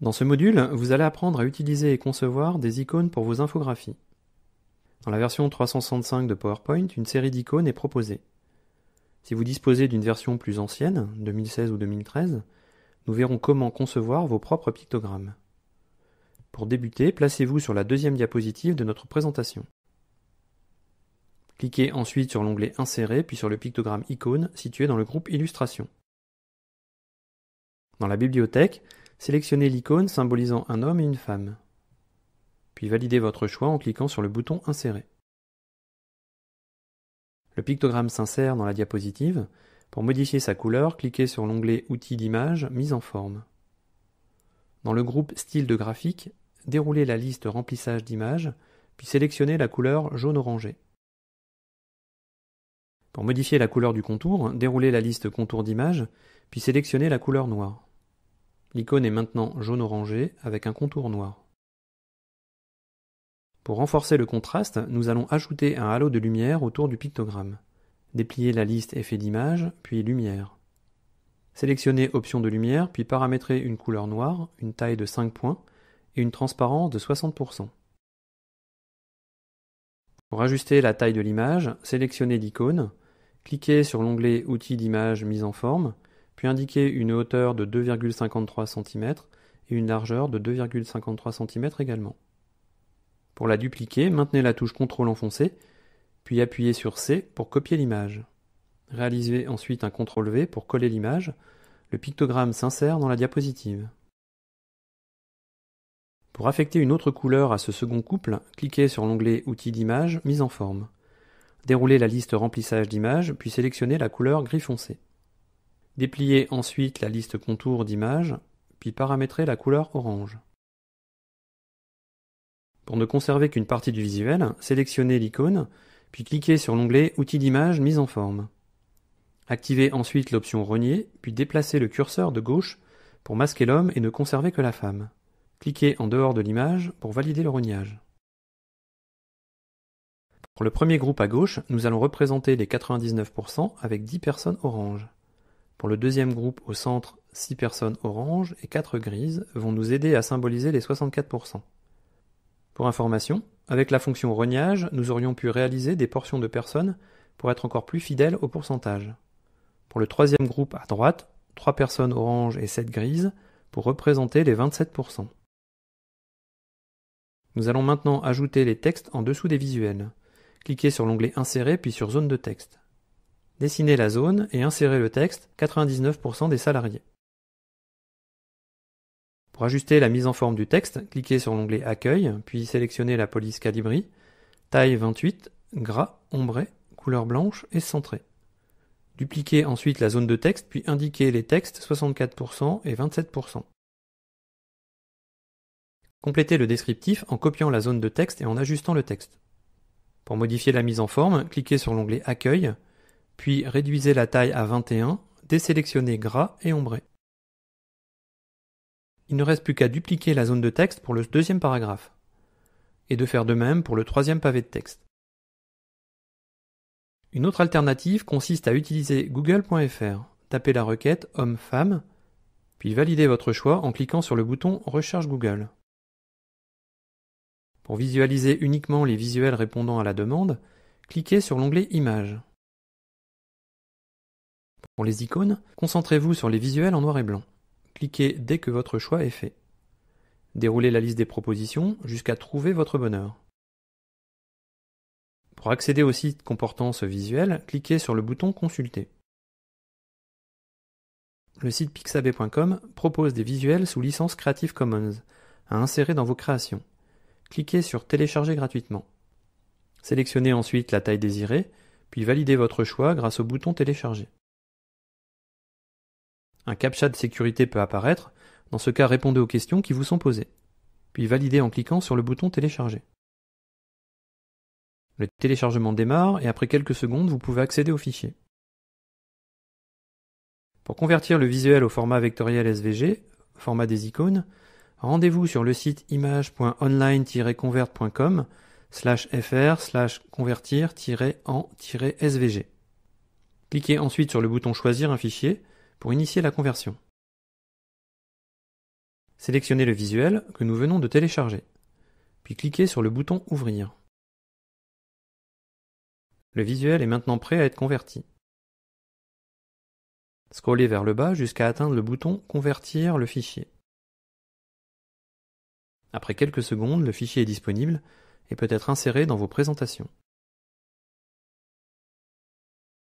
Dans ce module, vous allez apprendre à utiliser et concevoir des icônes pour vos infographies. Dans la version 365 de PowerPoint, une série d'icônes est proposée. Si vous disposez d'une version plus ancienne, 2016 ou 2013, nous verrons comment concevoir vos propres pictogrammes. Pour débuter, placez-vous sur la deuxième diapositive de notre présentation. Cliquez ensuite sur l'onglet Insérer puis sur le pictogramme Icône situé dans le groupe Illustration. Dans la bibliothèque, Sélectionnez l'icône symbolisant un homme et une femme. Puis validez votre choix en cliquant sur le bouton Insérer. Le pictogramme s'insère dans la diapositive. Pour modifier sa couleur, cliquez sur l'onglet Outils d'image, Mise en forme. Dans le groupe Style de graphique, déroulez la liste Remplissage d'images, puis sélectionnez la couleur jaune-orangé. Pour modifier la couleur du contour, déroulez la liste Contour d'image, puis sélectionnez la couleur noire. L'icône est maintenant jaune orangé avec un contour noir. Pour renforcer le contraste, nous allons ajouter un halo de lumière autour du pictogramme. Déplier la liste Effets d'image, puis Lumière. Sélectionnez Option de lumière, puis paramétrer une couleur noire, une taille de 5 points et une transparence de 60%. Pour ajuster la taille de l'image, sélectionnez l'icône, cliquez sur l'onglet Outils d'image mise en forme puis indiquer une hauteur de 2,53 cm et une largeur de 2,53 cm également. Pour la dupliquer, maintenez la touche CTRL enfoncée, puis appuyez sur C pour copier l'image. Réalisez ensuite un CTRL V pour coller l'image, le pictogramme s'insère dans la diapositive. Pour affecter une autre couleur à ce second couple, cliquez sur l'onglet Outils d'image, Mise en forme. Déroulez la liste remplissage d'images, puis sélectionnez la couleur gris foncé. Dépliez ensuite la liste contour d'images, puis paramétrez la couleur orange. Pour ne conserver qu'une partie du visuel, sélectionnez l'icône, puis cliquez sur l'onglet Outils d'image mise en forme. Activez ensuite l'option Renier, puis déplacez le curseur de gauche pour masquer l'homme et ne conserver que la femme. Cliquez en dehors de l'image pour valider le rognage. Pour le premier groupe à gauche, nous allons représenter les 99% avec 10 personnes oranges. Pour le deuxième groupe au centre, 6 personnes orange et 4 grises vont nous aider à symboliser les 64%. Pour information, avec la fonction rognage, nous aurions pu réaliser des portions de personnes pour être encore plus fidèles au pourcentage. Pour le troisième groupe à droite, 3 personnes orange et 7 grises pour représenter les 27%. Nous allons maintenant ajouter les textes en dessous des visuels. Cliquez sur l'onglet Insérer puis sur Zone de texte. Dessinez la zone et insérez le texte 99% des salariés”. Pour ajuster la mise en forme du texte, cliquez sur l'onglet Accueil, puis sélectionnez la police Calibri, taille 28, gras, ombré, couleur blanche et centré. Dupliquez ensuite la zone de texte, puis indiquez les textes 64% et 27%. Complétez le descriptif en copiant la zone de texte et en ajustant le texte. Pour modifier la mise en forme, cliquez sur l'onglet Accueil, puis réduisez la taille à 21, désélectionnez gras et ombré. Il ne reste plus qu'à dupliquer la zone de texte pour le deuxième paragraphe, et de faire de même pour le troisième pavé de texte. Une autre alternative consiste à utiliser google.fr, tapez la requête homme-femme, puis validez votre choix en cliquant sur le bouton Recherche Google. Pour visualiser uniquement les visuels répondant à la demande, cliquez sur l'onglet Images. Pour les icônes, concentrez-vous sur les visuels en noir et blanc. Cliquez dès que votre choix est fait. Déroulez la liste des propositions jusqu'à trouver votre bonheur. Pour accéder au site comportant ce visuel, cliquez sur le bouton Consulter. Le site pixabay.com propose des visuels sous licence Creative Commons à insérer dans vos créations. Cliquez sur Télécharger gratuitement. Sélectionnez ensuite la taille désirée, puis validez votre choix grâce au bouton Télécharger. Un CAPTCHA de sécurité peut apparaître, dans ce cas répondez aux questions qui vous sont posées, puis validez en cliquant sur le bouton Télécharger. Le téléchargement démarre et après quelques secondes, vous pouvez accéder au fichier. Pour convertir le visuel au format vectoriel SVG, format des icônes, rendez-vous sur le site image.online-convert.com slash fr slash convertir-en-svg. Cliquez ensuite sur le bouton Choisir un fichier pour initier la conversion. Sélectionnez le visuel que nous venons de télécharger, puis cliquez sur le bouton Ouvrir. Le visuel est maintenant prêt à être converti. Scrollez vers le bas jusqu'à atteindre le bouton Convertir le fichier. Après quelques secondes, le fichier est disponible et peut être inséré dans vos présentations.